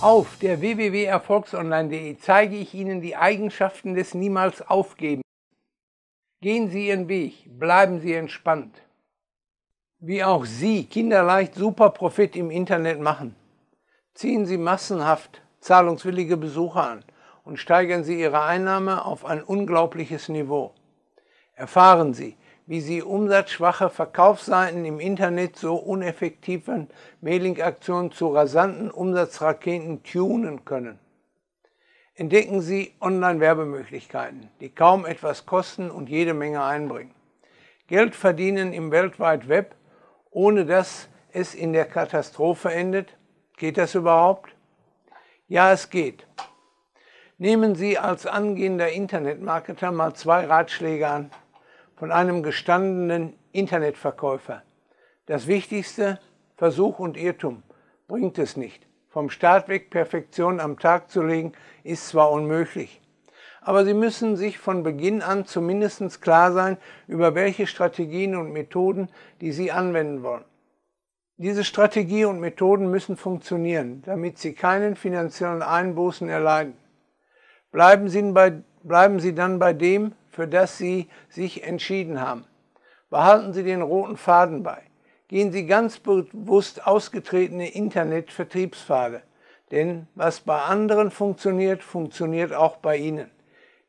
Auf der www.erfolgsonline.de zeige ich Ihnen die Eigenschaften des Niemals Aufgeben. Gehen Sie Ihren Weg, bleiben Sie entspannt. Wie auch Sie kinderleicht super Profit im Internet machen. Ziehen Sie massenhaft zahlungswillige Besucher an und steigern Sie Ihre Einnahme auf ein unglaubliches Niveau. Erfahren Sie, wie sie umsatzschwache Verkaufsseiten im Internet so uneffektiven Mailing-Aktionen zu rasanten Umsatzraketen tunen können. Entdecken Sie Online-Werbemöglichkeiten, die kaum etwas kosten und jede Menge einbringen. Geld verdienen im Weltweit Web, ohne dass es in der Katastrophe endet? Geht das überhaupt? Ja, es geht. Nehmen Sie als angehender Internetmarketer mal zwei Ratschläge an von einem gestandenen Internetverkäufer. Das Wichtigste, Versuch und Irrtum, bringt es nicht. Vom Start weg Perfektion am Tag zu legen, ist zwar unmöglich, aber Sie müssen sich von Beginn an zumindest klar sein, über welche Strategien und Methoden, die Sie anwenden wollen. Diese Strategie und Methoden müssen funktionieren, damit Sie keinen finanziellen Einbußen erleiden. Bleiben Sie, bei, bleiben Sie dann bei dem, für das Sie sich entschieden haben. Behalten Sie den roten Faden bei. Gehen Sie ganz bewusst ausgetretene Internetvertriebspfade. Denn was bei anderen funktioniert, funktioniert auch bei Ihnen.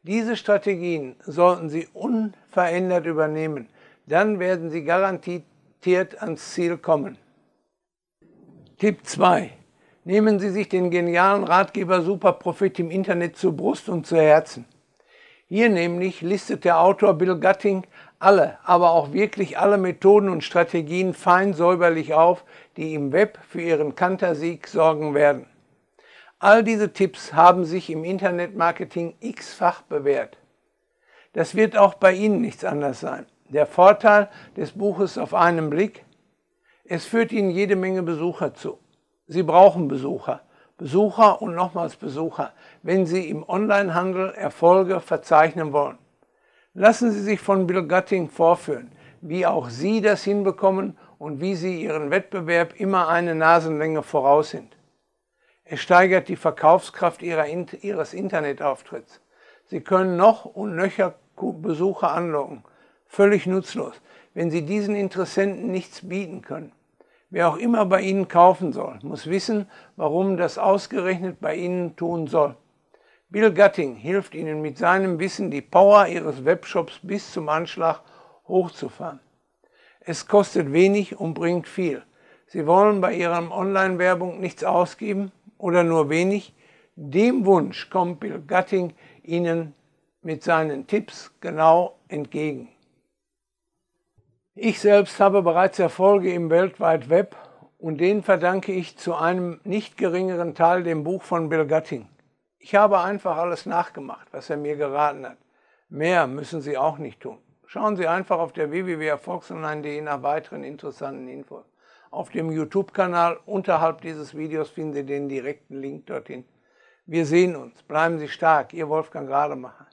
Diese Strategien sollten Sie unverändert übernehmen. Dann werden Sie garantiert ans Ziel kommen. Tipp 2. Nehmen Sie sich den genialen Ratgeber Super Profit im Internet zur Brust und zu Herzen. Hier nämlich listet der Autor Bill Gutting alle, aber auch wirklich alle Methoden und Strategien fein säuberlich auf, die im Web für ihren Kantersieg sorgen werden. All diese Tipps haben sich im Internetmarketing x-fach bewährt. Das wird auch bei Ihnen nichts anders sein. Der Vorteil des Buches auf einen Blick, es führt Ihnen jede Menge Besucher zu. Sie brauchen Besucher. Besucher und nochmals Besucher, wenn Sie im Onlinehandel Erfolge verzeichnen wollen. Lassen Sie sich von Bill Gutting vorführen, wie auch Sie das hinbekommen und wie Sie Ihren Wettbewerb immer eine Nasenlänge voraus sind. Es steigert die Verkaufskraft ihrer, Ihres Internetauftritts. Sie können noch und nöcher Besucher anlocken. Völlig nutzlos, wenn Sie diesen Interessenten nichts bieten können. Wer auch immer bei Ihnen kaufen soll, muss wissen, warum das ausgerechnet bei Ihnen tun soll. Bill Gutting hilft Ihnen mit seinem Wissen, die Power Ihres Webshops bis zum Anschlag hochzufahren. Es kostet wenig und bringt viel. Sie wollen bei Ihrem Online-Werbung nichts ausgeben oder nur wenig. Dem Wunsch kommt Bill Gutting Ihnen mit seinen Tipps genau entgegen. Ich selbst habe bereits Erfolge im Weltweit Web und den verdanke ich zu einem nicht geringeren Teil dem Buch von Bill Gatting. Ich habe einfach alles nachgemacht, was er mir geraten hat. Mehr müssen Sie auch nicht tun. Schauen Sie einfach auf der www.erfolgsonline.de nach weiteren interessanten Infos. Auf dem YouTube-Kanal unterhalb dieses Videos finden Sie den direkten Link dorthin. Wir sehen uns. Bleiben Sie stark. Ihr Wolfgang Rademacher.